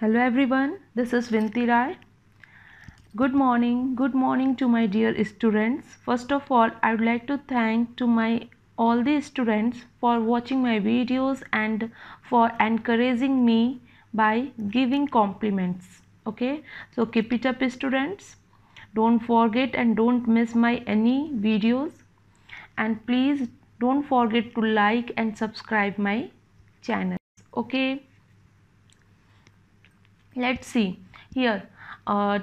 Hello everyone, this is Vinti Rai. Good morning, good morning to my dear students. First of all, I would like to thank to my all the students for watching my videos and for encouraging me by giving compliments. Okay, so keep it up students. Don't forget and don't miss my any videos. And please don't forget to like and subscribe my channel. Okay let's see here uh,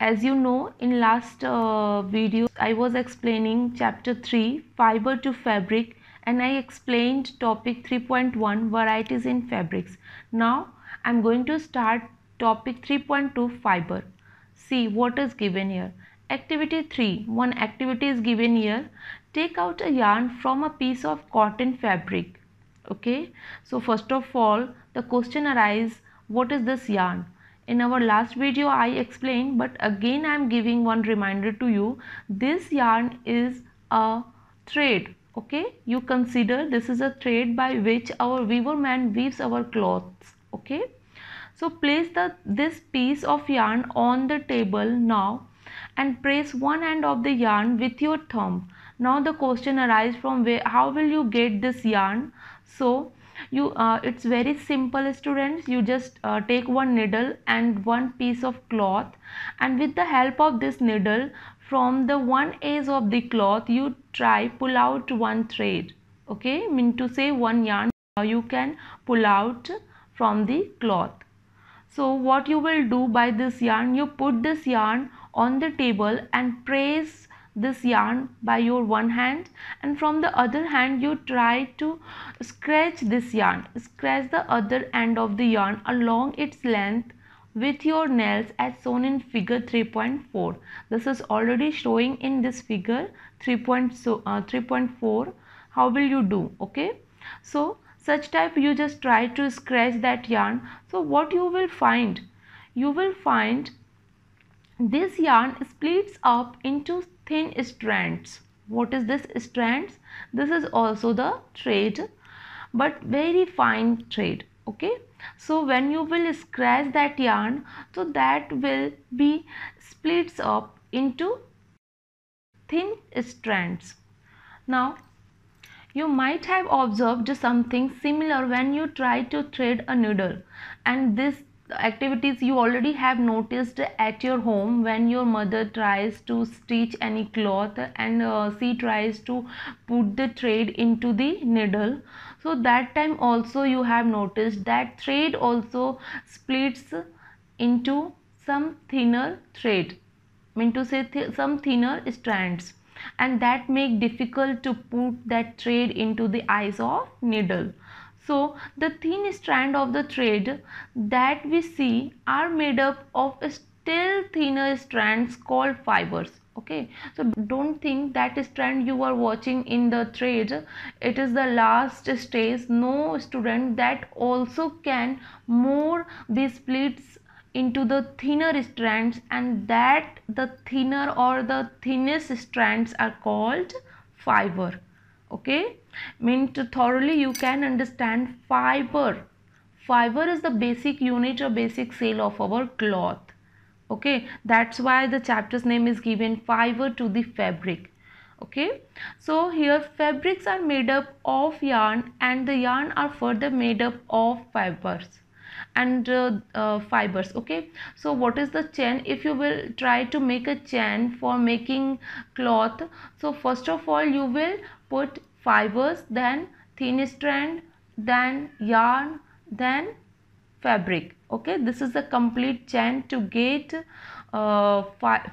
as you know in last uh, video i was explaining chapter 3 fiber to fabric and i explained topic 3.1 varieties in fabrics now i'm going to start topic 3.2 fiber see what is given here activity 3 one activity is given here take out a yarn from a piece of cotton fabric okay so first of all the question arises what is this yarn? In our last video I explained but again I am giving one reminder to you. This yarn is a thread okay. You consider this is a thread by which our weaver man weaves our clothes okay. So place the this piece of yarn on the table now and press one end of the yarn with your thumb. Now the question arises from where how will you get this yarn? So you uh, it's very simple students you just uh, take one needle and one piece of cloth and with the help of this needle from the one edge of the cloth you try pull out one thread okay I mean to say one yarn you can pull out from the cloth so what you will do by this yarn you put this yarn on the table and press this yarn by your one hand and from the other hand you try to scratch this yarn scratch the other end of the yarn along its length with your nails as shown in figure 3.4 this is already showing in this figure 3.4 uh, how will you do okay so such type you just try to scratch that yarn so what you will find you will find this yarn splits up into thin strands what is this strands this is also the thread but very fine thread okay so when you will scratch that yarn so that will be splits up into thin strands now you might have observed something similar when you try to thread a needle and this activities you already have noticed at your home when your mother tries to stitch any cloth and uh, she tries to put the thread into the needle so that time also you have noticed that thread also splits into some thinner thread I mean to say th some thinner strands and that make difficult to put that thread into the eyes of needle so the thin strand of the thread that we see are made up of still thinner strands called fibers okay so don't think that strand you are watching in the thread it is the last stage no student that also can more these splits into the thinner strands and that the thinner or the thinnest strands are called fiber okay meant thoroughly you can understand fiber fiber is the basic unit or basic sale of our cloth okay that's why the chapter's name is given fiber to the fabric okay so here fabrics are made up of yarn and the yarn are further made up of fibers and uh, uh, fibers okay so what is the chain if you will try to make a chain for making cloth so first of all you will put fibers, then thin strand, then yarn, then fabric. Okay, this is the complete chain to get uh,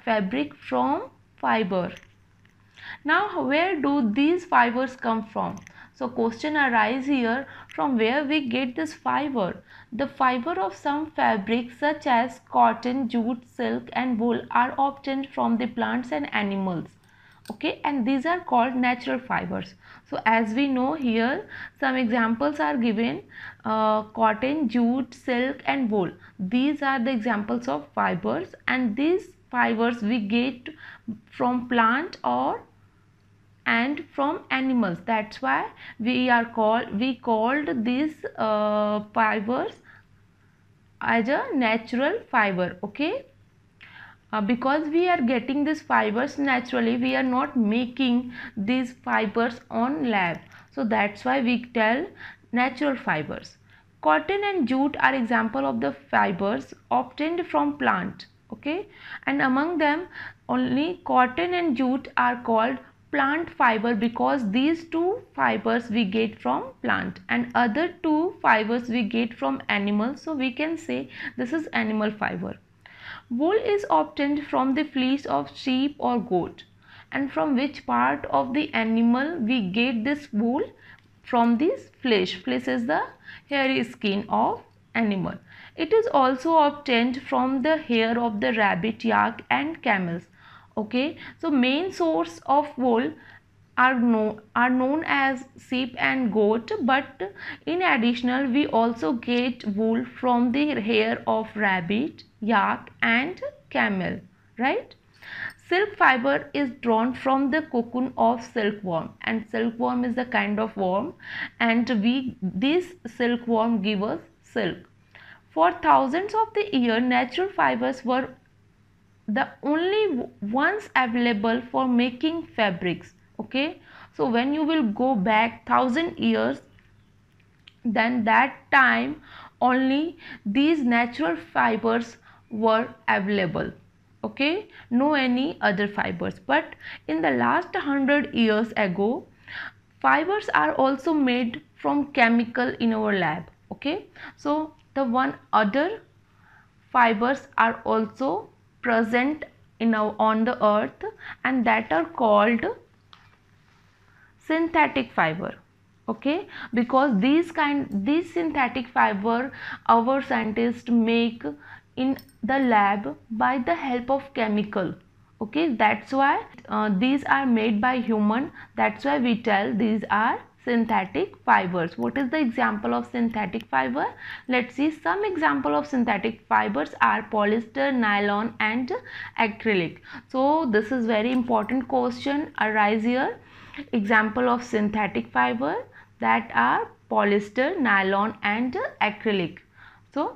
fabric from fiber. Now, where do these fibers come from? So, question arise here from where we get this fiber. The fiber of some fabrics such as cotton, jute, silk and wool are obtained from the plants and animals. Okay, and these are called natural fibers. So as we know here some examples are given uh, cotton, jute, silk and wool. These are the examples of fibers and these fibers we get from plant or and from animals that's why we are called we called these uh, fibers as a natural fiber okay uh, because we are getting these fibers naturally we are not making these fibers on lab so that's why we tell natural fibers cotton and jute are example of the fibers obtained from plant okay and among them only cotton and jute are called plant fiber because these two fibers we get from plant and other two fibers we get from animal so we can say this is animal fiber Wool is obtained from the fleece of sheep or goat. And from which part of the animal we get this wool? From this flesh. Flesh is the hairy skin of animal. It is also obtained from the hair of the rabbit, yak and camels. Okay, so main source of wool are known are known as sheep and goat but in additional we also get wool from the hair of rabbit yak and camel right silk fiber is drawn from the cocoon of silkworm and silkworm is a kind of worm and we this silkworm give us silk for thousands of the year natural fibers were the only ones available for making fabrics okay so when you will go back thousand years then that time only these natural fibers were available okay no any other fibers but in the last 100 years ago fibers are also made from chemical in our lab okay so the one other fibers are also present in our on the earth and that are called synthetic fiber okay because these kind these synthetic fiber our scientists make in the lab by the help of chemical okay that's why uh, these are made by human that's why we tell these are synthetic fibers what is the example of synthetic fiber let's see some example of synthetic fibers are polyester nylon and acrylic so this is very important question arise here example of synthetic fiber that are polyester nylon and acrylic so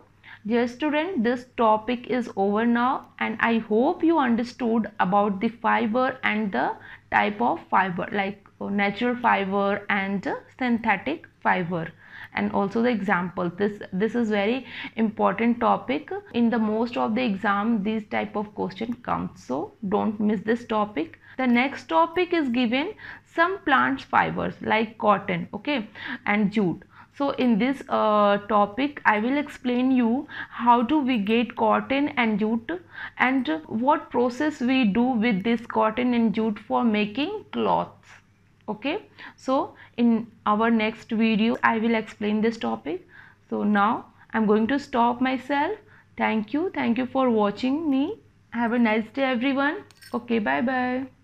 Dear student, this topic is over now and I hope you understood about the fiber and the type of fiber like uh, natural fiber and synthetic fiber and also the example this this is very important topic in the most of the exam these type of question comes so don't miss this topic the next topic is given some plants fibers like cotton okay and jute so in this uh, topic i will explain you how do we get cotton and jute and what process we do with this cotton and jute for making cloths okay so in our next video i will explain this topic so now i'm going to stop myself thank you thank you for watching me have a nice day everyone okay bye bye